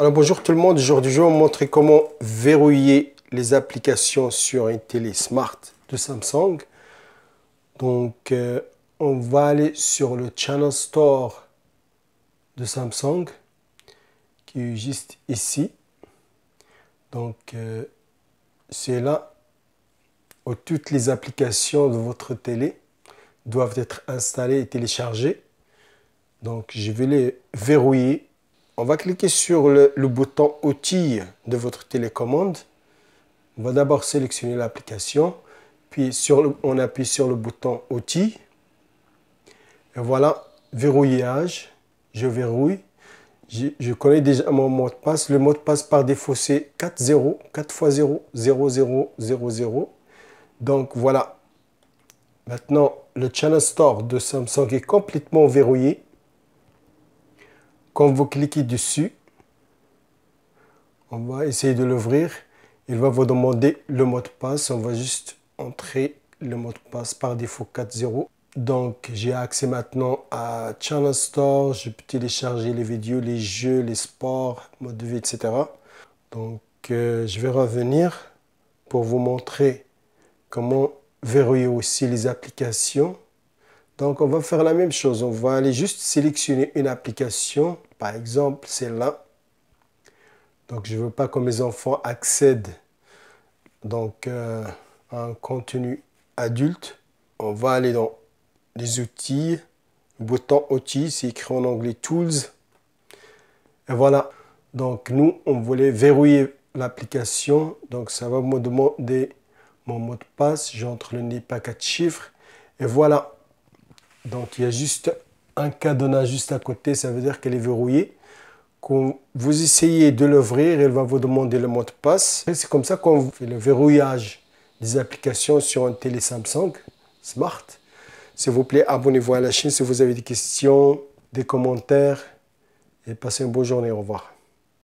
Alors bonjour tout le monde, aujourd'hui je vais vous montrer comment verrouiller les applications sur une télé smart de Samsung. Donc euh, on va aller sur le Channel Store de Samsung qui est juste ici. Donc euh, c'est là où toutes les applications de votre télé doivent être installées et téléchargées. Donc je vais les verrouiller on va cliquer sur le, bouton outil de votre télécommande. On va d'abord sélectionner l'application. Puis sur on appuie sur le bouton outil. Et voilà, verrouillage. Je verrouille. Je, connais déjà mon mot de passe. Le mot de passe par défaut c'est 4 4 x 0, 0, 0, 0, Donc voilà. Maintenant, le Channel Store de Samsung est complètement verrouillé vous cliquez dessus, on va essayer de l'ouvrir. Il va vous demander le mot de passe. On va juste entrer le mot de passe par défaut 4.0. Donc, j'ai accès maintenant à Channel Store. Je peux télécharger les vidéos, les jeux, les sports, mode de vie, etc. Donc, euh, je vais revenir pour vous montrer comment verrouiller aussi les applications. Donc, on va faire la même chose. On va aller juste sélectionner une application. Par exemple, celle-là. Donc, je ne veux pas que mes enfants accèdent donc, euh, à un contenu adulte. On va aller dans les outils. bouton outils, c'est écrit en anglais Tools. Et voilà. Donc, nous, on voulait verrouiller l'application. Donc, ça va me demander mon mot de passe. J'entre le nez pas quatre chiffres. Et voilà. Donc il y a juste un cadenas juste à côté, ça veut dire qu'elle est verrouillée. Quand vous essayez de l'ouvrir, elle va vous demander le mot de passe. C'est comme ça qu'on fait le verrouillage des applications sur un télé Samsung Smart. S'il vous plaît, abonnez-vous à la chaîne si vous avez des questions, des commentaires. Et passez une bonne journée. Au revoir.